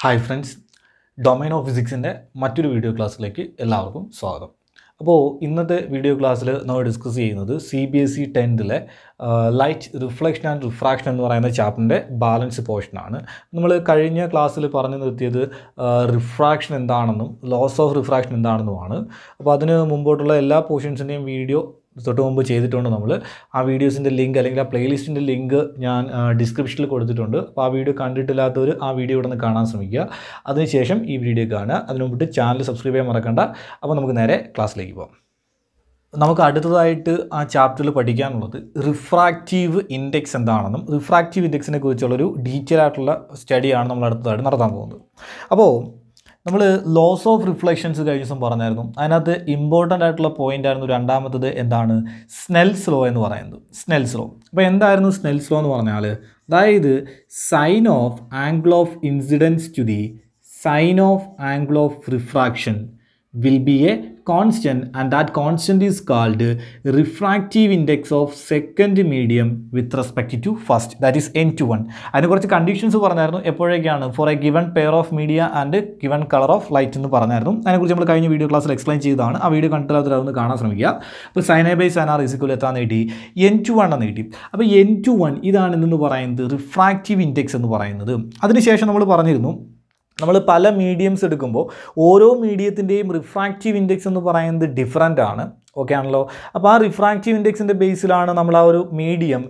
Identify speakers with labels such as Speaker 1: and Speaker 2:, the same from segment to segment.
Speaker 1: hi friends domain of ഫിസിക്സിൻ്റെ മറ്റൊരു video ക്ലാസ്സിലേക്ക് എല്ലാവർക്കും സ്വാഗതം അപ്പോൾ ഇന്നത്തെ വീഡിയോ ക്ലാസ്സിൽ നമ്മൾ ഡിസ്കസ് ചെയ്യുന്നത് സി ബി എസ് ഇ ടെൻത്തിലെ ലൈറ്റ് റിഫ്ലക്ഷൻ ആൻഡ് റിഫ്രാക്ഷൻ എന്ന് പറയുന്ന ചാപ്റ്ററിൻ്റെ ബാലൻസ് പോർഷനാണ് നമ്മൾ കഴിഞ്ഞ ക്ലാസ്സിൽ പറഞ്ഞു നിർത്തിയത് റിഫ്രാക്ഷൻ എന്താണെന്നും ലോസ് ഓഫ് റിഫ്രാക്ഷൻ എന്താണെന്നുമാണ് അപ്പോൾ അതിന് മുമ്പോട്ടുള്ള എല്ലാ പോർഷൻസിൻ്റെയും വീഡിയോ തൊട്ട് മുമ്പ് ചെയ്തിട്ടുണ്ട് നമ്മൾ ആ വീഡിയോസിൻ്റെ ലിങ്ക് അല്ലെങ്കിൽ ആ പ്ലേലിസ്റ്റിൻ്റെ ലിങ്ക് ഞാൻ ഡിസ്ക്രിപ്ഷനിൽ കൊടുത്തിട്ടുണ്ട് അപ്പോൾ ആ വീഡിയോ കണ്ടിട്ടില്ലാത്തവർ ആ വീഡിയോ ഇവിടെ കാണാൻ ശ്രമിക്കുക അതിനുശേഷം ഈ വീഡിയോ കാണുക അതിനു മുമ്പിട്ട് ചാനൽ സബ്സ്ക്രൈബ് ചെയ്യാൻ മറക്കണ്ട അപ്പോൾ നമുക്ക് നേരെ ക്ലാസ്സിലേക്ക് പോകാം നമുക്ക് അടുത്തതായിട്ട് ആ ചാപ്റ്ററിൽ പഠിക്കാനുള്ളത് റിഫ്രാക്റ്റീവ് ഇൻഡെക്സ് എന്താണെന്നും റിഫ്രാക്റ്റീവ് ഇൻഡെക്സിനെ കുറിച്ചുള്ളൊരു ഡീറ്റെയിൽ ആയിട്ടുള്ള സ്റ്റഡിയാണ് നമ്മൾ അടുത്തതായിട്ട് നടത്താൻ പോകുന്നത് അപ്പോൾ നമ്മൾ ലോസ് ഓഫ് റിഫ്ലക്ഷൻസ് കഴിഞ്ഞ ദിവസം പറഞ്ഞായിരുന്നു അതിനകത്ത് ഇമ്പോർട്ടൻ്റ് ആയിട്ടുള്ള പോയിൻ്റ് ആയിരുന്നു രണ്ടാമത്തത് എന്താണ് സ്നെൽസ് ലോ എന്ന് പറയുന്നത് സ്നെൽസ് ലോ അപ്പോൾ എന്തായിരുന്നു സ്നെൽസ് ലോ എന്ന് പറഞ്ഞാൽ അതായത് sine of angle of incidence to the sine of angle of refraction will be a constant and that constant is called refractive index of second medium with respect to first that is N two one അതിന് കുറച്ച് conditions പറഞ്ഞായിരുന്നു എപ്പോഴേക്കാണ് for a given pair of media and given colour of light എന്ന് പറഞ്ഞായിരുന്നു അതിനെക്കുറിച്ച് നമ്മൾ കഴിഞ്ഞ video ക്ലാസ്സിൽ എക്സ്പ്ലെയിൻ ചെയ്തതാണ് ആ വീഡിയോ കണ്ടില്ലാത്തവർ അതൊന്ന് കാണാൻ ശ്രമിക്കുക അപ്പോൾ സൈന ബൈ സൈനാർ ഇസിക്കുൽ എത്താൻ കിട്ടി എൻ ടു വൺ എന്ന് കിട്ടി അപ്പോൾ എൻ ടു വൺ ഇതാണ് എന്ന് പറയുന്നത് റിഫ്രാക്റ്റീവ് ഇൻഡെക്സ് എന്ന് പറയുന്നത് അതിനുശേഷം നമ്മൾ പറഞ്ഞിരുന്നു നമ്മൾ പല മീഡിയംസ് എടുക്കുമ്പോൾ ഓരോ മീഡിയത്തിൻ്റെയും റിഫ്രാക്റ്റീവ് ഇൻഡെക്സ് എന്ന് പറയുന്നത് ഡിഫറൻ്റ് ആണ് ഓക്കെ ആണല്ലോ അപ്പോൾ ആ റിഫ്രാക്റ്റീവ് ഇൻഡെക്സിൻ്റെ ബേസിലാണ് നമ്മൾ ആ ഒരു മീഡിയം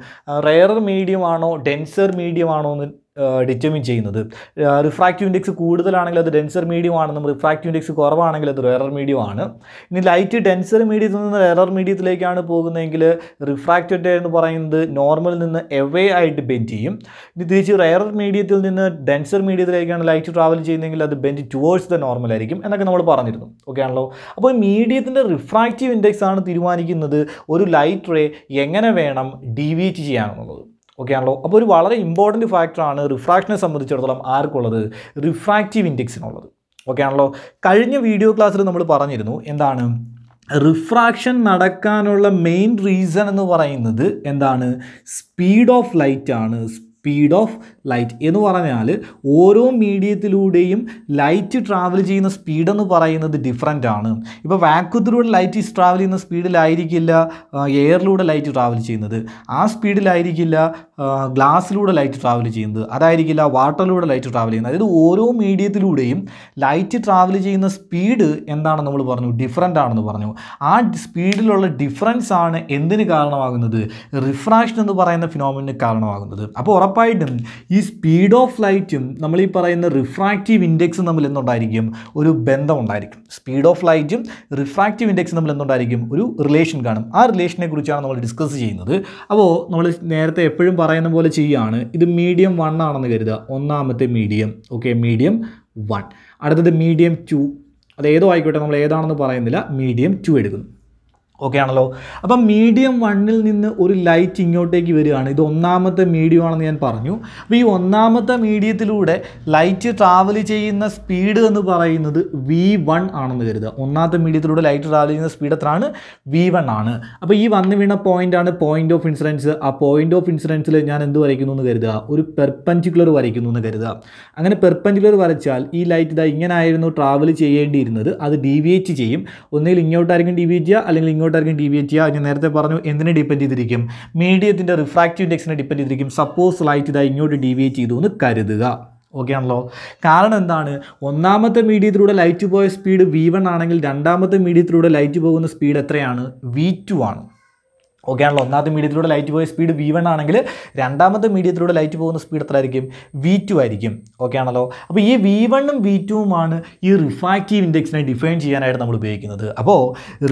Speaker 1: റയർ മീഡിയം ആണോ ഡെൻസർ മീഡിയം ആണോ എന്ന് ഡിറ്റർമിൻ ചെയ്യുന്നത് റിഫ്രാക്റ്റീവ് ഇൻഡെക്സ് കൂടുതലാണെങ്കിൽ അത് ഡെൻസർ മീഡിയം ആണെന്നും റിഫ്രാക്റ്റീവ് ഇൻഡെക്സ് കുറവാണെങ്കിൽ അത് റെയർ മീഡിയം ആണ് ഇനി ലൈറ്റ് ഡെൻസർ മീഡിയത്തിൽ നിന്ന് റെയർ മീഡിയത്തിലേക്കാണ് പോകുന്നതെങ്കിൽ റിഫ്രാക്റ്റഡ് എന്ന് പറയുന്നത് നോർമലിൽ നിന്ന് എവേ ആയിട്ട് ബെൻഡ് ചെയ്യും ഇനി തിരിച്ച് റെയർ മീഡിയത്തിൽ നിന്ന് ഡെൻസർ മീഡിയത്തിലേക്കാണ് ലൈറ്റ് ട്രാവൽ ചെയ്യുന്നതെങ്കിൽ അത് ബെൻഡ് ടുവേഴ്സ് ദ നോർമൽ ആയിരിക്കും എന്നൊക്കെ നമ്മൾ പറഞ്ഞിരുന്നു ഓക്കെ ആണല്ലോ അപ്പോൾ മീഡിയത്തിൻ്റെ റിഫ്രാക്റ്റീവ് ഇൻഡെക്സ് ആണ് തീരുമാനിക്കുന്നത് ഒരു ലൈറ്റ് റേ എങ്ങനെ വേണം ഡീവിയേറ്റ് ചെയ്യാനെന്നുള്ളത് ഓക്കെ ആണല്ലോ അപ്പോൾ ഒരു വളരെ ഇമ്പോർട്ടൻറ്റ് ഫാക്ടറാണ് റിഫ്രാക്ഷനെ സംബന്ധിച്ചിടത്തോളം ആർക്കുള്ളത് റിഫ്രാക്റ്റീവ് ഇൻഡെക്സിനുള്ളത് ഓക്കെ ആണല്ലോ കഴിഞ്ഞ വീഡിയോ ക്ലാസ്സിൽ നമ്മൾ പറഞ്ഞിരുന്നു എന്താണ് റിഫ്രാക്ഷൻ നടക്കാനുള്ള മെയിൻ റീസൺ എന്ന് പറയുന്നത് എന്താണ് സ്പീഡ് ഓഫ് ലൈറ്റ് ആണ് സ്പീഡ് ഓഫ് ലൈറ്റ് എന്ന് പറഞ്ഞാൽ ഓരോ മീഡിയത്തിലൂടെയും ലൈറ്റ് ട്രാവൽ ചെയ്യുന്ന സ്പീഡ് എന്ന് പറയുന്നത് ഡിഫറൻ്റ് ആണ് ഇപ്പോൾ വാക്വത്തിലൂടെ ലൈറ്റ് ട്രാവൽ ചെയ്യുന്ന സ്പീഡിലായിരിക്കില്ല എയറിലൂടെ ലൈറ്റ് ട്രാവൽ ചെയ്യുന്നത് ആ സ്പീഡിലായിരിക്കില്ല ഗ്ലാസ്സിലൂടെ ലൈറ്റ് ട്രാവൽ ചെയ്യുന്നത് അതായിരിക്കില്ല വാട്ടറിലൂടെ ലൈറ്റ് ട്രാവൽ ചെയ്യുന്നത് അതായത് ഓരോ മീഡിയത്തിലൂടെയും ലൈറ്റ് ട്രാവൽ ചെയ്യുന്ന സ്പീഡ് എന്താണെന്ന് നമ്മൾ പറഞ്ഞു ഡിഫറൻ്റ് ആണെന്ന് പറഞ്ഞു ആ സ്പീഡിലുള്ള ഡിഫറൻസ് ആണ് എന്തിന് കാരണമാകുന്നത് റിഫ്രാക്ഷൻ എന്ന് പറയുന്ന ഫിനോമിന് കാരണമാകുന്നത് അപ്പോൾ ഉറപ്പായിട്ടും ഈ സ്പീഡ് ഓഫ് ലൈറ്റും നമ്മൾ ഈ പറയുന്ന റിഫ്രാക്റ്റീവ് ഇൻഡെക്സും തമ്മിൽ എന്തുണ്ടായിരിക്കും ഒരു ബന്ധം ഉണ്ടായിരിക്കും സ്പീഡ് ഓഫ് ലൈറ്റും റിഫ്രാക്റ്റീവ് ഇൻഡെക്സും തമ്മിൽ എന്തുണ്ടായിരിക്കും ഒരു റിലേഷൻ കാണും ആ റിലേഷനെ കുറിച്ചാണ് നമ്മൾ ഡിസ്കസ് ചെയ്യുന്നത് അപ്പോൾ നമ്മൾ നേരത്തെ എപ്പോഴും പറയുന്ന പോലെ ചെയ്യുകയാണ് ഇത് മീഡിയം വൺ ആണെന്ന് കരുതുക ഒന്നാമത്തെ മീഡിയം ഓക്കെ മീഡിയം വൺ അടുത്തത് മീഡിയം ടു അത് ഏതോ ആയിക്കോട്ടെ നമ്മൾ ഏതാണെന്ന് പറയുന്നില്ല മീഡിയം ടു എടുക്കുന്നു ഓക്കെ ആണല്ലോ അപ്പം മീഡിയം വണ്ണിൽ നിന്ന് ഒരു ലൈറ്റ് ഇങ്ങോട്ടേക്ക് വരികയാണ് ഇത് ഒന്നാമത്തെ മീഡിയം ആണെന്ന് ഞാൻ പറഞ്ഞു അപ്പോൾ ഈ ഒന്നാമത്തെ മീഡിയത്തിലൂടെ ലൈറ്റ് ട്രാവൽ ചെയ്യുന്ന സ്പീഡ് എന്ന് പറയുന്നത് വി വൺ ആണെന്ന് കരുതുക ഒന്നാമത്തെ മീഡിയത്തിലൂടെ ലൈറ്റ് ട്രാവൽ ചെയ്യുന്ന സ്പീഡ് എത്രയാണ് വി വൺ ആണ് അപ്പോൾ ഈ വന്ന് വീണ പോയിൻ്റാണ് പോയിൻ്റ് ഓഫ് ഇൻസിഡൻസ് ആ പോയിൻ്റ് ഓഫ് ഇൻസിഡൻസിൽ ഞാൻ എന്ത് വരയ്ക്കുന്നു എന്ന് കരുതുക ഒരു പെർപ്പൻഡിക്കുലർ വരയ്ക്കുന്നു എന്ന് കരുതുക അങ്ങനെ പെർപ്പൻഡിക്കുലർ വരച്ചാൽ ഈ ലൈറ്റ് ഇതാ ആയിരുന്നു ട്രാവൽ ചെയ്യേണ്ടിയിരുന്നത് അത് ഡീവിയേറ്റ് ചെയ്യും ഒന്നുകിൽ ഇങ്ങോട്ടായിരിക്കും ഡീവിയേറ്റ് ചെയ്യുക അല്ലെങ്കിൽ ഇങ്ങോട്ട് എങ്ങോട്ടായിരിക്കും ഡീവിയേറ്റ് ചെയ്യുക ഞാൻ നേരത്തെ പറഞ്ഞു എന്തിനെ ഡിപ്പെൻഡ് ചെയ്തിരിക്കും മീഡിയത്തിൻ്റെ റിഫ്രാക്റ്റീവ് ഇൻഡെക്സിനെ ഡിപ്പെൻഡ് ചെയ്തിരിക്കും സപ്പോസ് ലൈറ്റ് ഇതായി ഇങ്ങോട്ട് ഡീവിയേറ്റ് ചെയ്തു എന്ന് കരുതുക ഓക്കെ ആണല്ലോ കാരണം എന്താണ് ഒന്നാമത്തെ മീഡിയത്തിലൂടെ ലൈറ്റ് പോയ സ്പീഡ് വി വൺ ആണെങ്കിൽ രണ്ടാമത്തെ മീഡിയത്തിലൂടെ ലൈറ്റ് പോകുന്ന സ്പീഡ് എത്രയാണ് വി ടു ആണ് ഓക്കെ ആണല്ലോ ഒന്നാമത്തെ മീഡിയത്തിലൂടെ ലൈറ്റ് പോയ സ്പീഡ് വി വൺ ആണെങ്കിൽ രണ്ടാമത്തെ മീഡിയത്തിലൂടെ ലൈറ്റ് പോകുന്ന സ്പീഡ് എത്രയായിരിക്കും വി ടു ആയിരിക്കും ഓക്കെ ആണല്ലോ അപ്പോൾ ഈ വി വണ്ണും വി ടുവുമാണ് ഈ റിഫ്രാക്റ്റീവ് ഇൻഡെക്സിനെ ഡിഫൈൻ ചെയ്യാനായിട്ട് നമ്മൾ ഉപയോഗിക്കുന്നത് അപ്പോൾ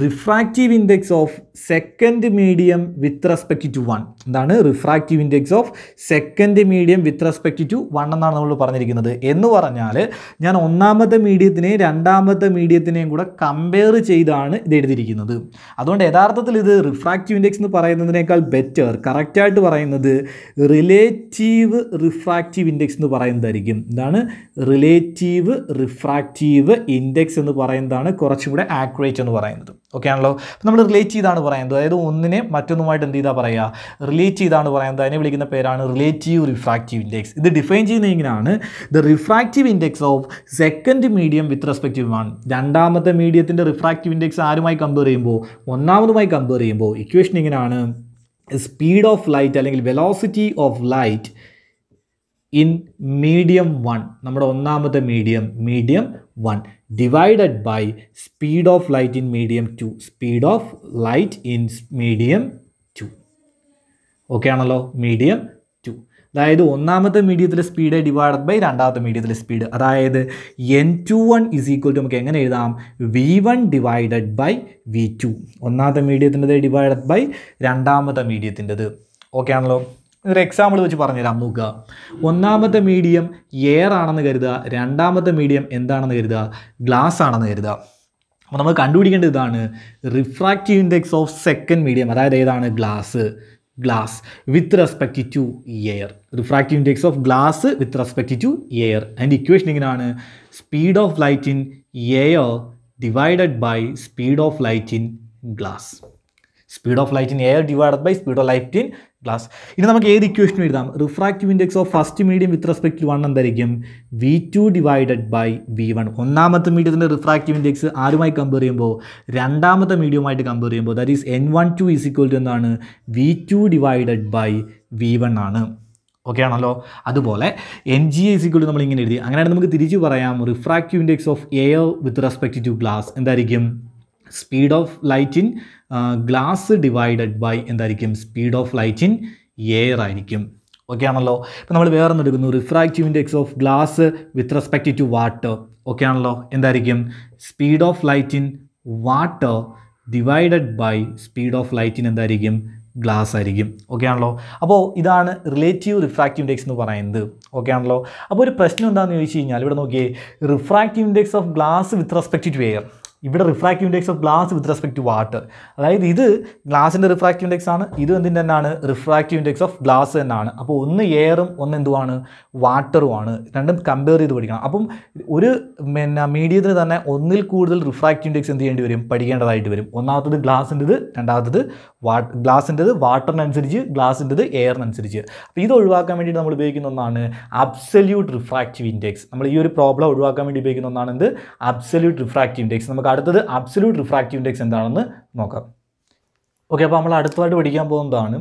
Speaker 1: refractive index of second medium with respect to one എന്താണ് refractive index of second medium with respect to one എന്നാണ് നമ്മൾ പറഞ്ഞിരിക്കുന്നത് എന്ന് പറഞ്ഞാൽ ഞാൻ ഒന്നാമത്തെ മീഡിയത്തിനെയും രണ്ടാമത്തെ മീഡിയത്തിനെയും കൂടെ കമ്പയർ ചെയ്താണ് ഇത് എഴുതിയിരിക്കുന്നത് അതുകൊണ്ട് യഥാർത്ഥത്തിൽ ഇത് റിഫ്രാക്റ്റീവ് ഇൻഡെക്സ് എന്ന് പറയുന്നതിനേക്കാൾ ബെറ്റർ കറക്റ്റായിട്ട് പറയുന്നത് റിലേറ്റീവ് റിഫ്രാക്റ്റീവ് ഇൻഡെക്സ് എന്ന് പറയുന്നതായിരിക്കും എന്താണ് റിലേറ്റീവ് റിഫ്രാക്റ്റീവ് ഇൻഡെക്സ് എന്ന് പറയുന്നതാണ് കുറച്ചും കൂടെ ആക്യുറേറ്റ് എന്ന് പറയുന്നത് ഓക്കെ ആണല്ലോ അപ്പോൾ നമ്മൾ റിലേറ്റ് ചെയ്താണ് പറയുന്നത് അതായത് ഒന്നിനെ മറ്റൊന്നുമായിട്ട് എന്ത് ചെയ്താൽ പറയുക റിലേറ്റ് ചെയ്താണ് പറയുന്നത് അതിനെ വിളിക്കുന്ന പേരാണ് റിലേറ്റീവ് റിഫ്രാക്റ്റീവ് ഇൻഡെക്സ് ഇത് ഡിഫൈൻ ചെയ്യുന്ന എങ്ങനെയാണ് the refractive index of second medium with respective ആണ് രണ്ടാമത്തെ മീഡിയത്തിൻ്റെ റിഫ്രാക്റ്റീവ് ഇൻഡെക്സ് ആരുമായി കമ്പയർ ചെയ്യുമ്പോൾ ഒന്നാമതുമായി കമ്പയർ ചെയ്യുമ്പോൾ ഇക്വേഷൻ ഇങ്ങനെ എങ്ങനെയാണ് സ്പീഡ് ഓഫ് ലൈറ്റ് അല്ലെങ്കിൽ velocity of light in medium one നമ്മുടെ ഒന്നാമത്തെ medium medium one divided by speed of light in medium two speed of light in medium two okay ആണല്ലോ മീഡിയം അതായത് ഒന്നാമത്തെ മീഡിയത്തിലെ സ്പീഡ് ഡിവൈഡഡ് ബൈ രണ്ടാമത്തെ മീഡിയത്തിലെ speed അതായത് N two one is equal to നമുക്ക് എങ്ങനെ എഴുതാം V one divided by V two ഒന്നാമത്തെ മീഡിയത്തിൻ്റെത് ഡിവൈഡഡ് ബൈ രണ്ടാമത്തെ മീഡിയത്തിൻ്റെത് ഓക്കെ ആണല്ലോ ഒരു എക്സാമ്പിൾ വെച്ച് പറഞ്ഞുതരാം നോക്കുക ഒന്നാമത്തെ മീഡിയം എയർ ആണെന്ന് കരുതുക രണ്ടാമത്തെ മീഡിയം എന്താണെന്ന് കരുതുക ഗ്ലാസ് ആണെന്ന് കരുതുക അപ്പോൾ നമ്മൾ കണ്ടുപിടിക്കേണ്ടത് ഇതാണ് refractive index of second medium അതായത് ഏതാണ് glass glass with respect to air refractive index of glass with respect to air and equation എങ്ങനെയാണ് speed of light in air divided by speed of light in glass speed of light in air divided by speed of light in glass ഇനി നമുക്ക് ഏത് equation എഴുതാം refractive index of first medium with respect to one എന്തായിരിക്കും V two divided by V one ഒന്നാമത്തെ മീഡിയത്തിൻ്റെ refractive index ആരുമായി compare ചെയ്യുമ്പോൾ രണ്ടാമത്തെ മീഡിയവുമായിട്ട് കമ്പയർ ചെയ്യുമ്പോൾ that is N one two is equal to എന്താണ് V two divided by V one ആണ് ഓക്കെ ആണല്ലോ അതുപോലെ എൻ ജി എ ഇക്വൽ നമ്മൾ ഇങ്ങനെ എഴുതി അങ്ങനെയാണ് നമുക്ക് തിരിച്ചു പറയാം refractive index of air with respect to glass എന്തായിരിക്കും speed of light in glass divided by എന്തായിരിക്കും speed of light in air ആയിരിക്കും ഓക്കെ ആണല്ലോ ഇപ്പോൾ നമ്മൾ വേറെ എടുക്കുന്നു refractive index of glass with respect to water okay ആണല്ലോ എന്തായിരിക്കും speed of light in water divided by speed of light in എന്തായിരിക്കും ഗ്ലാസ് ആയിരിക്കും ഓക്കെ ആണല്ലോ അപ്പോൾ ഇതാണ് റിലേറ്റീവ് റിഫ്രാക്റ്റീവ് ഇൻഡെക്സ് എന്ന് പറയുന്നത് ഓക്കെ ആണല്ലോ അപ്പോൾ ഒരു പ്രശ്നം എന്താണെന്ന് ചോദിച്ചു കഴിഞ്ഞാൽ ഇവിടെ നോക്കിയേ refractive index of glass with respect to air ഇവിടെ refractive index of glass with respect to water അതായത് ഇത് ഗ്ലാസിൻ്റെ റിഫ്രാക്റ്റീവ് ഇൻഡെക്സ് ആണ് ഇത് എന്തിൻ്റെ തന്നെയാണ് റിഫ്രാക്റ്റീവ് ഇൻഡെക്സ് ഓഫ് ഗ്ലാസ് തന്നെയാണ് അപ്പോൾ ഒന്ന് എയറും ഒന്ന് എന്തുവാണ് വാട്ടറുമാണ് രണ്ടും കമ്പയർ ചെയ്ത് പഠിക്കണം അപ്പം ഒരു പിന്നെ മീഡിയത്തിന് തന്നെ ഒന്നിൽ കൂടുതൽ റിഫ്രാക്റ്റീവ് ഇൻഡെക്സ് എന്ത് ചെയ്യേണ്ടി വരും പഠിക്കേണ്ടതായിട്ട് വരും ഒന്നാമത്തത് ഗ്ലാസിൻ്റെത് രണ്ടാമത്തത് വാ ഗ്ലാസിൻ്റെത് വാട്ടറിനനുസരിച്ച് ഗ്ലാസിൻ്റെത് എയറിനനുസരിച്ച് അപ്പോൾ ഇത് ഒഴിവാക്കാൻ വേണ്ടി നമ്മൾ ഉപയോഗിക്കുന്ന ഒന്നാണ് അബ്സല്യൂട്ട് റിഫ്രാക്റ്റീവ് ഇൻഡെക്സ് നമ്മൾ ഈ ഒരു പ്രോബ്ലം ഒഴിവാക്കാൻ വേണ്ടി ഉപയോഗിക്കുന്ന ഒന്നാണ് എന്ത് അബ്സല്യൂട്ട് റിഫ്രാക്റ്റീവ് ഇൻഡെക്സ് നമുക്ക് അടുത്തത് അബ്സല്യൂട്ട് റിഫ്രാക്റ്റീവ് ഇൻഡെക്സ് എന്താണെന്ന് നോക്കാം ഓക്കെ അപ്പോൾ നമ്മൾ അടുത്തതായിട്ട് പഠിക്കാൻ പോകുന്നതാണ്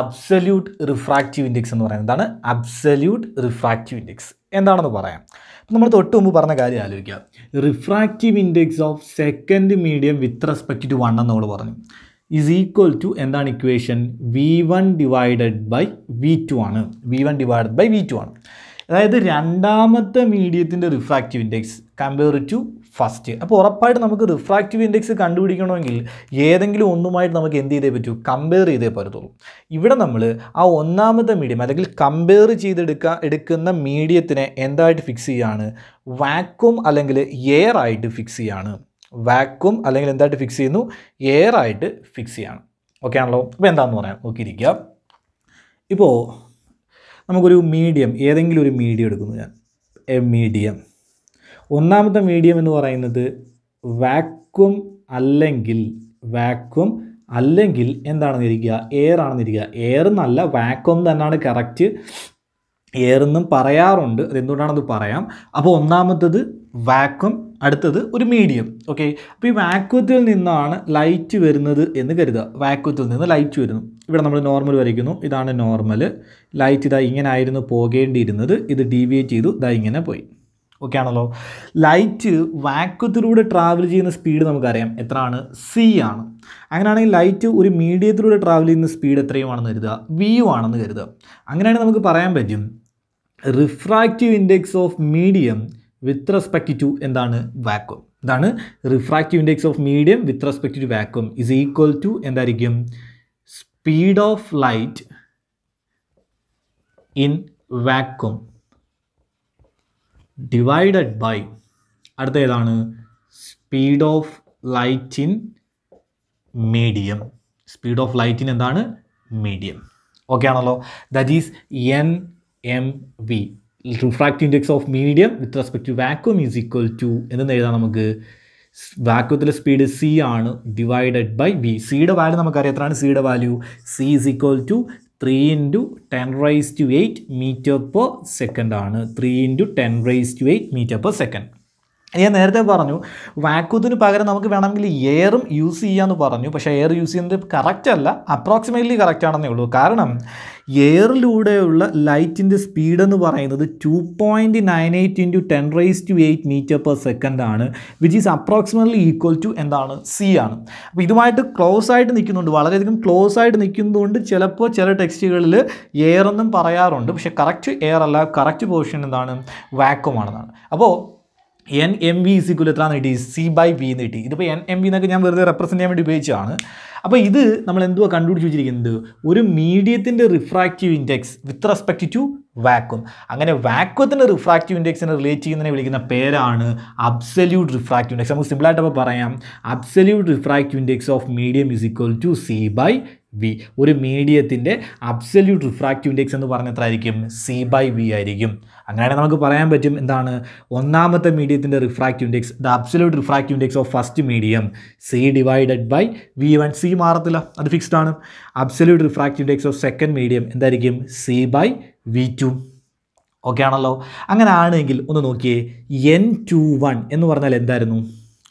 Speaker 1: അബ്സല്യൂട്ട് റിഫ്രാക്റ്റീവ് ഇൻഡെക്സ് എന്ന് പറയുന്നത് എന്താണ് അബ്സല്യൂട്ട് റിഫ്രാക്റ്റീവ് ഇൻഡെക്സ് എന്താണെന്ന് പറയാം നമ്മൾ തൊട്ട് മുമ്പ് പറഞ്ഞ കാര്യം ആലോചിക്കുക refractive index of second medium with respect to one എന്ന് നമ്മൾ പറഞ്ഞു ഈസ് ഈക്വൽ ടു എന്താണ് equation V one divided by V two ആണ് V one divided by V two ആണ് അതായത് രണ്ടാമത്തെ മീഡിയത്തിൻ്റെ refractive index compare to first അപ്പോൾ ഉറപ്പായിട്ട് നമുക്ക് റിഫ്രാക്റ്റീവ് ഇൻഡെക്സ് കണ്ടുപിടിക്കണമെങ്കിൽ ഏതെങ്കിലും ഒന്നുമായിട്ട് നമുക്ക് എന്ത് ചെയ്തേ പറ്റൂ കമ്പയർ ചെയ്തേ പറ്റത്തുള്ളൂ ഇവിടെ നമ്മൾ ആ ഒന്നാമത്തെ മീഡിയം അല്ലെങ്കിൽ കമ്പയർ ചെയ്തെടുക്ക എടുക്കുന്ന മീഡിയത്തിനെ എന്തായിട്ട് ഫിക്സ് ചെയ്യാണ് വാക്വം അല്ലെങ്കിൽ എയർ ആയിട്ട് ഫിക്സ് ചെയ്യാണ് വാക്വം അല്ലെങ്കിൽ എന്തായിട്ട് ഫിക്സ് ചെയ്യുന്നു എയർ ആയിട്ട് ഫിക്സ് ചെയ്യാണ് ഓക്കെ ആണല്ലോ അപ്പോൾ എന്താണെന്ന് പറയാം നോക്കിയിരിക്കുക ഇപ്പോൾ നമുക്കൊരു മീഡിയം ഏതെങ്കിലും ഒരു മീഡിയം എടുക്കുന്നു ഞാൻ എ മീഡിയം ഒന്നാമത്തെ മീഡിയം എന്ന് പറയുന്നത് വാക്വം അല്ലെങ്കിൽ വാക്വം അല്ലെങ്കിൽ എന്താണെന്നിരിക്കുക എയർ ആണെന്നിരിക്കുക എയർ എന്നല്ല വാക്വം തന്നെയാണ് കറക്റ്റ് എയർ എന്നും പറയാറുണ്ട് അതെന്തുകൊണ്ടാണെന്ന് പറയാം അപ്പോൾ ഒന്നാമത്തത് വാക്വം അടുത്തത് ഒരു മീഡിയം ഓക്കെ അപ്പോൾ ഈ വാക്വത്തിൽ നിന്നാണ് ലൈറ്റ് വരുന്നത് എന്ന് കരുതുക വാക്വത്തിൽ നിന്ന് ലൈറ്റ് വരുന്നു ഇവിടെ നമ്മൾ നോർമൽ വരയ്ക്കുന്നു ഇതാണ് നോർമൽ ലൈറ്റ് ഇതാ ഇങ്ങനെ ആയിരുന്നു പോകേണ്ടിയിരുന്നത് ഇത് ഡീവിയേറ്റ് ചെയ്തു ഇതാ ഇങ്ങനെ പോയി ഓക്കെ ആണല്ലോ ലൈറ്റ് വാക്വത്തിലൂടെ ട്രാവൽ ചെയ്യുന്ന സ്പീഡ് നമുക്കറിയാം എത്രയാണ് സി ആണ് അങ്ങനെയാണെങ്കിൽ ലൈറ്റ് ഒരു മീഡിയത്തിലൂടെ ട്രാവൽ ചെയ്യുന്ന സ്പീഡ് എത്രയുമാണെന്ന് കരുതുക വി യു ആണെന്ന് കരുതുക അങ്ങനെയാണെങ്കിൽ നമുക്ക് പറയാൻ പറ്റും refractive index of medium with respect to എന്താണ് വാക്വം ഇതാണ് refractive index of medium with respect to vacuum is equal to എന്തായിരിക്കും speed of light in vacuum divided by അടുത്ത ഏതാണ് speed of light in medium speed of ലൈറ്റിൻ എന്താണ് medium okay ആണല്ലോ that is N M V refractive index of medium with respect to vacuum is equal to എന്തെന്ന് എഴുതാം നമുക്ക് വാക്വത്തിലെ speed C ആണ് ഡിവൈഡഡ് ബൈ ബി സിയുടെ വാല്യൂ നമുക്കറിയാം എത്രയാണ് സിയുടെ value C is equal to three into ten raise to eight metre per second ആണ് three into ten raise to eight metre per second ഞാൻ നേരത്തെ പറഞ്ഞു വാക്വത്തിന് പകരം നമുക്ക് വേണമെങ്കിൽ എയറും യൂസ് ചെയ്യാമെന്ന് പറഞ്ഞു പക്ഷേ എയർ യൂസ് ചെയ്യുന്നത് കറക്റ്റ് അല്ല അപ്രോക്സിമേറ്റ്ലി കറക്റ്റ് ആണെന്നേ ഉള്ളൂ കാരണം എയറിലൂടെയുള്ള ലൈറ്റിൻ്റെ സ്പീഡ് എന്ന് പറയുന്നത് two point nine eight into ten raise to eight metre per second ആണ് which is approximately equal to എന്താണ് സി ആണ് അപ്പോൾ ഇതുമായിട്ട് ക്ലോസ് ആയിട്ട് നിൽക്കുന്നുണ്ട് വളരെയധികം ക്ലോസ് ആയിട്ട് നിൽക്കുന്നതുകൊണ്ട് ചിലപ്പോൾ ചില ടെക്സ്റ്റുകളിൽ എയർ എന്നും പറയാറുണ്ട് പക്ഷേ കറക്റ്റ് എയർ അല്ല കറക്റ്റ് പൊസിഷൻ എന്താണ് വാക്വം അപ്പോൾ എൻ എം വി ഇസിക്കുൽ എത്രയാണ് കിട്ടി സി ബൈ ബി എന്ന് കിട്ടി ഇതിപ്പോൾ എൻ എം വി എന്നൊക്കെ ഞാൻ വെറുതെ റെപ്രസെൻറ്റ് ചെയ്യാൻ വേണ്ടി ഉപയോഗിച്ചതാണ് അപ്പോൾ ഇത് നമ്മൾ എന്തുവാ കണ്ടുപിടിച്ച് വെച്ചിരിക്കുന്നത് ഒരു മീഡിയത്തിൻ്റെ refractive index with respect to vacuum അങ്ങനെ വാക്വത്തിൻ്റെ റിഫ്രാക്റ്റീവ് ഇൻഡെക്സിനെ റിലേറ്റ് ചെയ്യുന്നതിനെ വിളിക്കുന്ന പേരാണ് അബ്സല്യൂട്ട് റിഫ്രാക്റ്റീവ് ഇൻഡെക്സ് നമുക്ക് സിമ്പിളായിട്ട് അപ്പോൾ പറയാം absolute refractive index of medium is equal to C by V ഒരു മീഡിയത്തിൻ്റെ അബ്സല്യൂട്ട് റിഫ്രാക്റ്റീവ് ഇൻഡെക്സ് എന്ന് പറഞ്ഞ എത്രയായിരിക്കും സി ബൈ വി ആയിരിക്കും അങ്ങനെയാണെങ്കിൽ നമുക്ക് പറയാൻ പറ്റും എന്താണ് ഒന്നാമത്തെ മീഡിയത്തിൻ്റെ refractive index the absolute refractive index of first medium C divided by V one C മാറത്തില്ല അത് ഫിക്സ്ഡ് ആണ് absolute refractive index of second medium എന്തായിരിക്കും C by V two okay ആണല്ലോ അങ്ങനെ ആണെങ്കിൽ ഒന്ന് നോക്കിയേ എൻ ടു വൺ എന്ന് പറഞ്ഞാൽ എന്തായിരുന്നു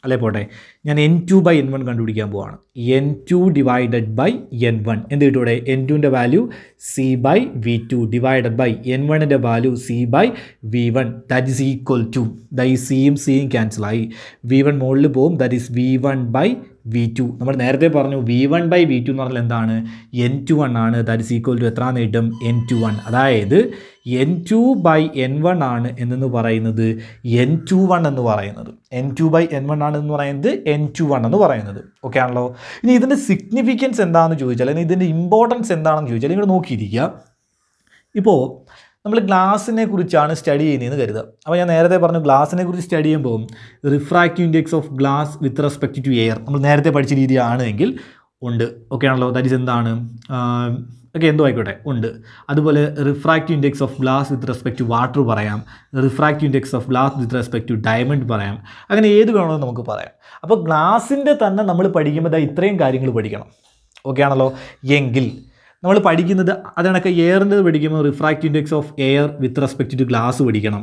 Speaker 1: അല്ലേ പോട്ടെ ഞാൻ N two by N one കണ്ടുപിടിക്കാൻ പോവാണ് N two divided by N one എന്ത് കിട്ടും ഇവിടെ എൻ ടുവിൻ്റെ value C by V two divided by N വണ്ണിൻ്റെ value C by V one that is equal to the ഈ സിയും സിയും ക്യാൻസലായി വി വൺ മുകളിൽ പോവും that is V one by V two നമ്മൾ നേരത്തെ പറഞ്ഞു V one by V two എന്ന് പറഞ്ഞാൽ എന്താണ് എൻ ടു വൺ ആണ് ദാറ്റ് ഇസ് ഈക്വൽ ടു എത്ര കിട്ടും എൻ ടു വൺ അതായത് N two by N one ആണ് എന്നു പറയുന്നത് എൻ ടു വൺ എന്ന് പറയുന്നത് N two by N one ആണ് എന്ന് പറയുന്നത് എൻ എൻ ടു വൺ എന്ന് പറയുന്നത് ഓക്കെ ആണല്ലോ ഇനി ഇതിൻ്റെ സിഗ്നിഫിക്കൻസ് എന്താണെന്ന് ചോദിച്ചാൽ അല്ലെങ്കിൽ ഇതിൻ്റെ ഇമ്പോർട്ടൻസ് എന്താണെന്ന് ചോദിച്ചാൽ നിങ്ങൾ നോക്കിയിരിക്കുക ഇപ്പോൾ നമ്മൾ ഗ്ലാസിനെ കുറിച്ചാണ് സ്റ്റഡി ചെയ്യുന്നതെന്ന് കരുതുക അപ്പോൾ ഞാൻ നേരത്തെ പറഞ്ഞു ഗ്ലാസിനെ കുറിച്ച് സ്റ്റഡി ചെയ്യുമ്പോൾ refractive index of glass with respect to air നമ്മൾ നേരത്തെ പഠിച്ച രീതിയാണെങ്കിൽ ഉണ്ട് ഓക്കെ ആണല്ലോ ദാറ്റ് ഇസ് എന്താണ് ഓക്കെ എന്തോ ആയിക്കോട്ടെ ഉണ്ട് അതുപോലെ refractive index of glass with respect to water പറയാം refractive index of glass with respect to diamond പറയാം അങ്ങനെ ഏത് വേണമെന്ന് നമുക്ക് പറയാം അപ്പോൾ ഗ്ലാസിൻ്റെ തന്നെ നമ്മൾ പഠിക്കുമ്പോൾ ഇത്രയും കാര്യങ്ങൾ പഠിക്കണം ഓക്കെ ആണല്ലോ എങ്കിൽ നമ്മൾ പഠിക്കുന്നത് അതിനൊക്കെ എയറിൻ്റെ പഠിക്കുമ്പോൾ refractive index of air with respect to glass പഠിക്കണം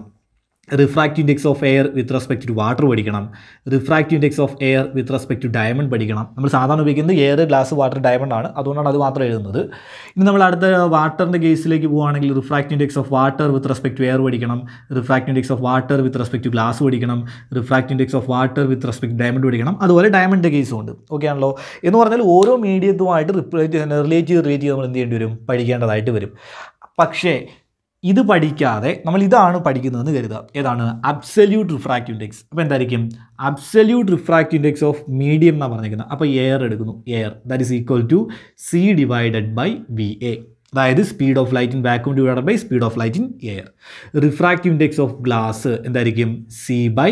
Speaker 1: refract index of air with respect to water പഠിക്കണം refract index of air with respect to diamond പഠിക്കണം നമ്മൾ സാധാരണ ഉപയോഗിക്കുന്നത് എയർ ഗ്ലാസ് വാട്ടർ ഡയമണ്ട് ആണ് അതുകൊണ്ടാണ് അത് മാത്രം എഴുതുന്നത് ഇനി നമ്മൾ അടുത്ത വാട്ടറിൻ്റെ കേസിലേക്ക് പോകുകയാണെങ്കിൽ refract index of water with respect to air പഠിക്കണം refract index of water with respect to glass പഠിക്കണം refract index of water with respect diamond പഠിക്കണം അതുപോലെ ഡയമണ്ടിൻ്റെ കേസും ഉണ്ട് ഓക്കെ ആണല്ലോ എന്ന് പറഞ്ഞാൽ ഓരോ മീഡിയത്തുമായിട്ട് റിലേറ്റ് ചെയ്ത് റിലേറ്റ് ചെയ്ത് നമ്മൾ എന്ത് ചെയ്യേണ്ടി വരും പഠിക്കേണ്ടതായിട്ട് വരും പക്ഷേ ഇത് പഠിക്കാതെ നമ്മൾ ഇതാണ് പഠിക്കുന്നതെന്ന് കരുതുക ഏതാണ് അബ്സല്യൂട്ട് റിഫ്രാക്റ്റ് ഇൻഡെക്സ് അപ്പോൾ എന്തായിരിക്കും absolute refract index of medium എന്നാണ് പറഞ്ഞിരിക്കുന്നത് അപ്പോൾ എയർ എടുക്കുന്നു air that is equal to C divided by V A അതായത് speed of light in vacuum divided by speed of light in air refract index of glass എന്തായിരിക്കും C by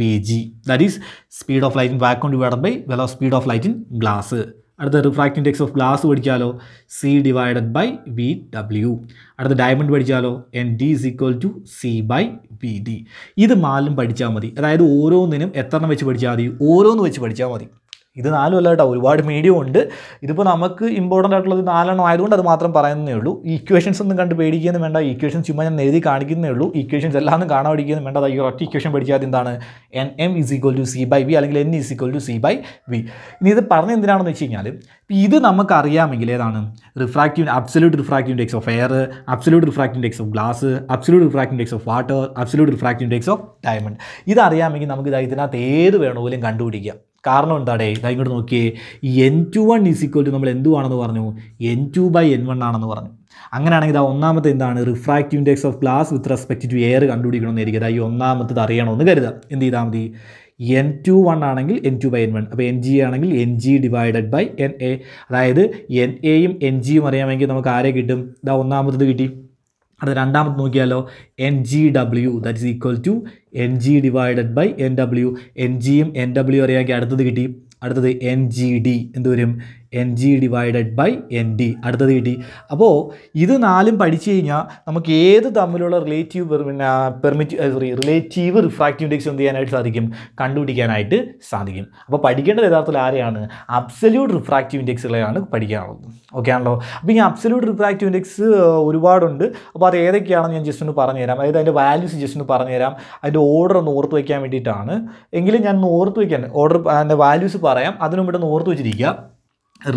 Speaker 1: V G that is speed of light in vacuum divided by well of speed of light in glass അടുത്ത refract index of glass പഠിച്ചാലോ C divided by V W അടുത്ത diamond പഠിച്ചാലോ N D is equal to C by V D ഇത് മാലും പഠിച്ചാൽ മതി അതായത് ഓരോന്നിനും എത്രണ്ണം വെച്ച് പഠിച്ചാൽ മതി ഓരോന്ന് വെച്ച് പഠിച്ചാൽ മതി ഇത് നാലും അല്ല കേട്ടോ ഒരുപാട് മീഡിയം ഉണ്ട് ഇതിപ്പോൾ നമുക്ക് ഇമ്പോർട്ടൻ്റ് ആയിട്ടുള്ളത് നാലെണ്ണം ആയതുകൊണ്ട് അത് മാത്രം പറയുന്നേ ഉള്ളൂ ഇക്വേഷൻസ് ഒന്നും കണ്ട് പേടിക്കുകയൊന്നും വേണ്ട ഇക്വേഷൻസ് ചുമ്മാ ഞാൻ എഴുതി കാണിക്കുന്നേ ഉള്ളൂ ഇക്വേഷൻസ് എല്ലാം ഒന്നും കാണാൻ പഠിക്കുകയൊന്നും വേണ്ട അതായത് ഒറ്റ ഇക്വേഷൻ പഠിക്കാതെ എന്താണ് N M is equal to C by V അല്ലെങ്കിൽ N is equal to C by V ഇനി ഇത് പറഞ്ഞ എന്തിനാണെന്ന് വെച്ച് കഴിഞ്ഞാൽ ഇത് നമുക്കറിയാമെങ്കിൽ ഏതാണ് refractive absolute refractive index of air absolute refractive index of glass absolute refractive index of water absolute refractive index of diamond ഇതറിയാമെങ്കിൽ നമുക്ക് ഇതിനകത്ത് ഏത് വേണമെങ്കിലും കണ്ടുപിടിക്കാം കാരണം എന്താടേ ഇതാ ഇങ്ങോട്ട് നോക്കിയേ ഈ N two one is equal to നമ്മൾ എന്തുവാണെന്ന് പറഞ്ഞു N two by N one ആണെന്ന് പറഞ്ഞു അങ്ങനെയാണെങ്കിൽ ഇതാ ഒന്നാമത്തെ എന്താണ് refractive index of glass with respect to air കണ്ടുപിടിക്കണമെന്ന് ഇരിക്കുക ഈ ഒന്നാമത്തത് അറിയണമെന്ന് കരുതാം എന്ത് ചെയ്താൽ മതി എൻ ടു വൺ ആണെങ്കിൽ N two by N one അപ്പോൾ എൻ ജി ആണെങ്കിൽ N G divided by N A അതായത് എൻ എയും എൻ ജിയും അറിയാമെങ്കിൽ നമുക്ക് ആരെ കിട്ടും ഇതാ ഒന്നാമത്തത് കിട്ടി അത് രണ്ടാമത് നോക്കിയാലോ N G W that is equal to N G divided by N W N ജിയും എൻ ഡബ്ല്യു അറിയാമെങ്കിൽ അടുത്തത് കിട്ടി അടുത്തത് എൻ ജി ഡി എന്ത് വരും N G divided by N D അടുത്തത് കിട്ടി അപ്പോൾ ഇത് നാലും പഠിച്ചു കഴിഞ്ഞാൽ നമുക്ക് ഏത് തമ്മിലുള്ള റിലേറ്റീവ് പിന്നെ permittive sorry relative refractive index എന്ത് ചെയ്യാനായിട്ട് സാധിക്കും കണ്ടുപിടിക്കാനായിട്ട് സാധിക്കും അപ്പോൾ പഠിക്കേണ്ടത് യഥാർത്ഥത്തിൽ ആരെയാണ് അബ്സല്യൂട്ട് റിഫ്രാക്റ്റീവ് ഇൻഡെക്സുകളെയാണ് പഠിക്കാനുള്ളത് ഓക്കെ ആണല്ലോ അപ്പോൾ ഈ അബ്സല്യൂട്ട് റിഫ്രാക്റ്റീവ് ഇൻഡെക്സ് ഒരുപാടുണ്ട് അപ്പോൾ അത് ഏതൊക്കെയാണെന്ന് ഞാൻ ജസ്റ്റ് ഒന്ന് പറഞ്ഞുതരാം അതായത് അതിൻ്റെ വാല്യൂസ് ജസ്റ്റ് ഒന്ന് പറഞ്ഞുതരാം അതിൻ്റെ ഓർഡർ ഒന്ന് ഓർത്ത് വയ്ക്കാൻ വേണ്ടിയിട്ടാണ് എങ്കിലും ഞാൻ ഒന്ന് ഓർത്ത് വയ്ക്കാൻ ഓർഡർ അതിൻ്റെ വാല്യൂസ് പറയാം അതിനുമ്പോൾ ഒന്ന് ഓർത്ത് വെച്ചിരിക്കുക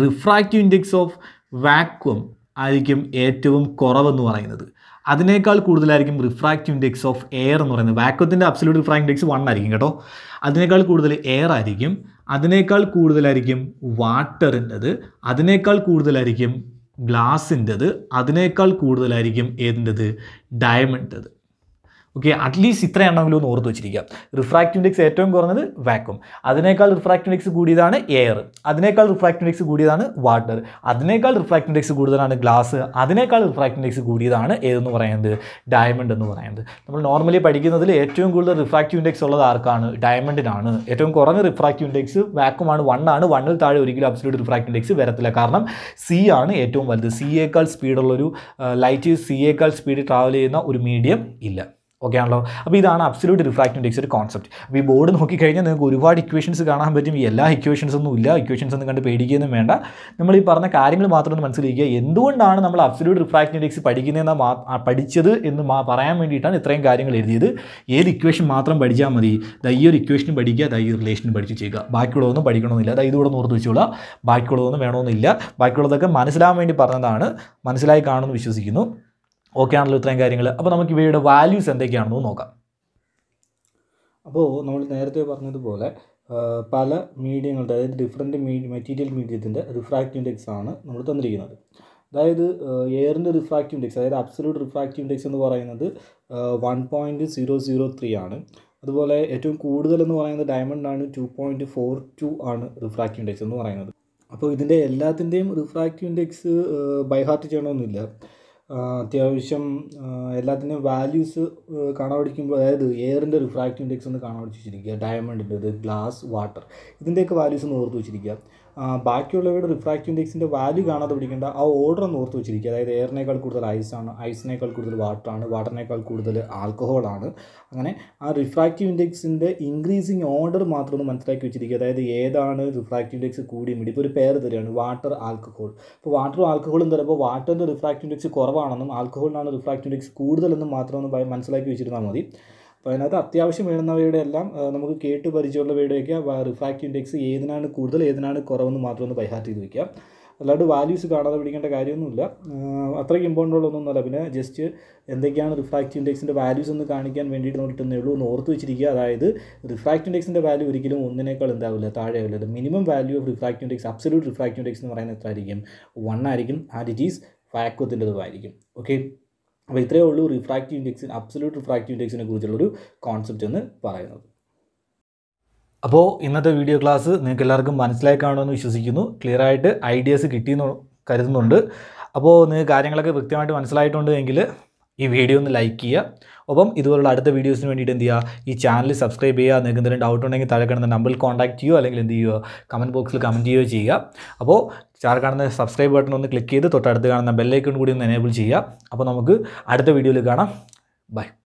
Speaker 1: റിഫ്രാക്റ്റീവ് ഇൻഡെക്സ് ഓഫ് വാക്വം ആയിരിക്കും ഏറ്റവും കുറവെന്ന് പറയുന്നത് അതിനേക്കാൾ കൂടുതലായിരിക്കും റിഫ്രാക്റ്റീവ് ഇൻഡെക്സ് ഓഫ് എയർ എന്ന് പറയുന്നത് വാക്വത്തിൻ്റെ അബ്സല്യൂട്ട് റിഫ്രാക്റ്റ് ഇൻഡെക്സ് വൺ ആയിരിക്കും കേട്ടോ അതിനേക്കാൾ കൂടുതൽ എയർ ആയിരിക്കും അതിനേക്കാൾ കൂടുതലായിരിക്കും വാട്ടറിൻ്റെത് അതിനേക്കാൾ കൂടുതലായിരിക്കും ഗ്ലാസിൻ്റെത് അതിനേക്കാൾ കൂടുതലായിരിക്കും ഏതിൻ്റെത് ഡയമണ്ടത് ഓക്കെ അറ്റ്ലീസ്റ്റ് ഇത്രയാണെങ്കിലും ഒന്ന് ഓർത്ത് വെച്ചിരിക്കുക റിഫ്രാക്റ്റീവ് ഏറ്റവും കുറഞ്ഞത് വാക്വം അതിനേക്കാൾ റിഫ്രാക്റ്റീവ് കൂടിയതാണ് എയർ അതിനേക്കാൾ റിഫ്രാക്റ്റീവ് കൂടിയതാണ് വാട്ടർ അതിനേക്കാൾ റിഫ്രാക്റ്റീവ് കൂടുതലാണ് ഗ്ലാസ് അതിനേക്കാൾ റിഫ്രാക്റ്റീവ് കൂടിയതാണ് ഏതെന്ന് പറയുന്നത് ഡയമണ്ട് എന്ന് പറയുന്നത് നമ്മൾ നോർമലി പഠിക്കുന്നതിൽ ഏറ്റവും കൂടുതൽ റിഫ്രാക്റ്റീവ് ഇൻഡെക്സ് ഉള്ളത് ആർക്കാണ് ഡയമണ്ടിനാണ് ഏറ്റവും കുറഞ്ഞ റിഫ്രാക്റ്റീവ് ഇൻഡെക്സ് വാക്വമാണ് വണ്ണാണ് ആണ് വണ്ണിൽ താഴെ ഒരിക്കലും അബ്സലൂട്ട് റിഫ്രാക്റ്റീവ് ഇൻഡെക്സ് വരത്തില്ല കാരണം സി ആണ് ഏറ്റവും വലുത് സിയേക്കാൾ സ്പീഡുള്ളൊരു ലൈറ്റ് സിയേക്കാൾ സ്പീഡ് ട്രാവൽ ചെയ്യുന്ന ഒരു മീഡിയം ഇല്ല ഓക്കെ ആണല്ലോ അപ്പോൾ ഇതാണ് അബ്സല്യൂട്ട് റിഫ്രാക്റ്റീവ് ഇൻഡെക്സ് ഒരു കോൺസെപ്റ്റ് അപ്പോൾ ഈ ബോർഡ് നോക്കിക്കഴിഞ്ഞാൽ നിങ്ങൾക്ക് ഒരുപാട് ഇക്വേഷൻസ് കാണാൻ പറ്റും എല്ലാ ഇക്വേഷൻസ് ഒന്നും ഇല്ല ഇക്വേഷൻസ് ഒന്നും കണ്ട് പേടിക്കുകയൊന്നും വേണ്ട നമ്മൾ ഈ പറഞ്ഞ കാര്യങ്ങൾ മാത്രം ഒന്ന് മനസ്സിലാക്കുക എന്തുകൊണ്ടാണ് നമ്മൾ അബ്സല്യൂട്ട് റിഫ്രാക്റ്റീവ് ഇൻഡെക്സ് പഠിക്കുന്നതെന്ന് പഠിച്ചത് എന്ന് പറയാൻ വേണ്ടിയിട്ടാണ് ഇത്രയും കാര്യങ്ങൾ എഴുതിയത് ഏത് ഇക്വേഷൻ മാത്രം പഠിച്ചാൽ മതി ദാ ഈ ഒരു ഇക്വേഷൻ പഠിക്കുക ദാ ഈ റിലേഷനും പഠിച്ച് ചെയ്യുക ബാക്കിയുള്ളതൊന്നും പഠിക്കണമെന്നില്ല ദാ ഇതുകൂടെ ഓർത്ത് വെച്ചോളാം ബാക്കിയുള്ളതൊന്നും വേണമെന്നില്ല ബാക്കിയുള്ളതൊക്കെ മനസ്സിലാകാൻ വേണ്ടി പറഞ്ഞതാണ് മനസ്സിലായി കാണുമെന്ന് വിശ്വസിക്കുന്നു ഓക്കെ ആണല്ലോ ഇത്രയും കാര്യങ്ങൾ അപ്പോൾ നമുക്ക് ഇവയുടെ വാല്യൂസ് എന്തൊക്കെയാണെന്ന് നോക്കാം അപ്പോൾ നമ്മൾ നേരത്തെ പറഞ്ഞതുപോലെ പല മീഡിയങ്ങളുടെ അതായത് ഡിഫറെൻ്റ് മീഡിയ മെറ്റീരിയൽ മീഡിയത്തിൻ്റെ റിഫ്രാക്റ്റീവ് ഇൻഡെക്സ് ആണ് നമ്മൾ തന്നിരിക്കുന്നത് അതായത് എയറിൻ്റെ റിഫ്രാക്റ്റീവ് ഇൻഡെക്സ് അതായത് അബ്സല്യൂട്ട് റിഫ്രാക്റ്റീവ് ഇൻഡെക്സ് എന്ന് പറയുന്നത് one point zero zero three ആണ് അതുപോലെ ഏറ്റവും കൂടുതൽ എന്ന് പറയുന്നത് ആണ് ടു പോയിൻറ്റ് ഫോർ ടു ആണ് റിഫ്രാക്റ്റീവ് ഇൻഡെക്സ് എന്ന് പറയുന്നത് അപ്പോൾ ഇതിൻ്റെ എല്ലാത്തിൻ്റെയും റിഫ്രാക്റ്റീവ് ഇൻഡെക്സ് ബൈഹാർട്ട് ചെയ്യണമെന്നില്ല അത്യാവശ്യം എല്ലാത്തിൻ്റെയും വാല്യൂസ് കണപിടിക്കുമ്പോൾ അതായത് എയറിൻ്റെ റിഫ്രാക്റ്റീവ് ഇൻഡെക്സ് ഒന്ന് കണപിടിച്ച് വെച്ചിരിക്കുക ഡയമണ്ടിൻ്റെ ഗ്ലാസ് വാട്ടർ ഇതിൻ്റെയൊക്കെ വാല്യൂസ് ഒന്ന് ഓർത്ത് വെച്ചിരിക്കുക ബാക്കിയുള്ളവയുടെ റിഫ്രാക്റ്റീവ് ഇൻഡെക്സിൻ്റെ വാല്യൂ കാണാതെ പിടിക്കേണ്ട ആ ഓർഡർ ഒന്ന് ഓർത്ത് വെച്ചിരിക്കുക അതായത് എയറിനേക്കാൾ കൂടുതൽ ഐസാണ് ഐസിനേക്കാൾ കൂടുതൽ വാട്ടറാണ് വാട്ടറിനേക്കാൾ കൂടുതൽ ആൽക്കഹോളാണ് അങ്ങനെ ആ റിഫ്രാക്റ്റീവ് ഇൻഡെക്സിൻ്റെ ഇൻക്രീസിങ് ഓർഡർ മാത്രം ഒന്ന് മനസ്സിലാക്കി വെച്ചിരിക്കുക അതായത് ഏതാണ് റിഫ്രാക്റ്റീവ് ഇൻഡെക്സ് കൂടി മിടി ഇപ്പോൾ ഒരു പേര് തരികയാണ് വാട്ടർ ആൽക്കഹോൾ ഇപ്പോൾ വാട്ടറും ആൽക്കഹോളും തരുമ്പോൾ വാട്ടറിൻ്റെ റിഫ്രാക്റ്റീവ് ഇൻഡെക്സ് കുറവാണെന്നും ആൽക്കഹോളിനാണ് റിഫ്രാക്റ്റീവ് ഇൻഡെക്സ് കൂടുതലെന്നും മാത്രം ഒന്ന് മനസ്സിലാക്കി വെച്ചിരുന്നാൽ മതി അപ്പോൾ അതിനകത്ത് അത്യാവശ്യം വേണ്ടുന്നവയുടെ എല്ലാം നമുക്ക് കേട്ട് പരിചയമുള്ള വീടൊക്കെ റിഫ്രാക്റ്റ് ഇൻഡെക്സ് ഏതിനാണ് കൂടുതൽ ഏതിനാണ് കുറവെന്ന് മാത്രം ഒന്ന് ബൈഹാർട്ട് ചെയ്ത് വയ്ക്കാം അല്ലാണ്ട് വാല്യൂസ് കാണാതെ പിടിക്കേണ്ട കാര്യമൊന്നുമില്ല അത്രയ്ക്ക് ഇമ്പോർട്ടൻ്റ് ഉള്ളതൊന്നുമല്ല പിന്നെ ജസ്റ്റ് എന്തൊക്കെയാണ് റിഫ്രാക്റ്റ് ഇൻഡെക്സിൻ്റെ വാല്യൂസ് ഒന്ന് കാണിക്കാൻ വേണ്ടിയിട്ട് നോക്കിട്ടെന്നേ ഉള്ളൂ ഒന്ന് ഓർത്ത് വെച്ചിരിക്കുക അതായത് റിഫ്രാക്റ്റ് ഇൻഡെക്സിൻ്റെ വാല്യൂ ഒരിക്കലും ഒന്നിനേക്കാൾ എന്താവില്ല താഴെ ആവില്ല minimum value of refract index absolute refract index എന്ന് പറയുന്നത് എത്ര ആയിരിക്കും വൺ ആയിരിക്കും ആൻഡ് ഇറ്റ് ഈസ് ഫാക്വത്തിൻ്റെതുമായിരിക്കും ഓക്കെ അപ്പോൾ ഇത്രയേ ഉള്ളൂ റിഫ്രാക്റ്റീവ് ഇൻഡെക്സിൻ അബ്സല്യൂട്ട് റിഫ്രാക്റ്റീവ് ഇൻഡെക്സിനെ കുറിച്ചുള്ളൊരു കോൺസെപ്റ്റ് എന്ന് പറയുന്നത് അപ്പോൾ ഇന്നത്തെ വീഡിയോ ക്ലാസ് നിങ്ങൾക്ക് എല്ലാവർക്കും മനസ്സിലായി കാണുമെന്ന് വിശ്വസിക്കുന്നു ക്ലിയർ ആയിട്ട് ഐഡിയാസ് കിട്ടിയെന്ന് കരുതുന്നുണ്ട് അപ്പോൾ നിങ്ങൾക്ക് കാര്യങ്ങളൊക്കെ വ്യക്തമായിട്ട് മനസ്സിലായിട്ടുണ്ട് എങ്കിൽ ഈ വീഡിയോ ഒന്ന് ലൈക്ക് ചെയ്യുക ഒപ്പം ഇതുപോലുള്ള അടുത്ത വീഡിയോസിന് വേണ്ടിയിട്ട് എന്ത് ചെയ്യുക ഈ ചാനൽ സബ്സ്ക്രൈബ് ചെയ്യുക നിങ്ങൾക്ക് എന്തെങ്കിലും ഡൗട്ട് ഉണ്ടെങ്കിൽ താഴെ കാണുന്ന നമ്പറിൽ കോൺടാക്ട് ചെയ്യുക അല്ലെങ്കിൽ എന്ത് ചെയ്യുക കമൻറ്റ് ബോക്സിൽ കമൻറ്റ് ചെയ്യുകയോ ചെയ്യുക അപ്പോൾ താഴെ കാണുന്ന സബ്സ്ക്രൈബ് ബട്ടൺ ഒന്ന് ക്ലിക്ക് ചെയ്ത് തൊട്ടടുത്ത് കാണുന്ന ബെല്ലൈക്കൺ കൂടി ഒന്ന് എനേബിൾ ചെയ്യുക അപ്പോൾ നമുക്ക് അടുത്ത വീഡിയോയിൽ കാണാം ബൈ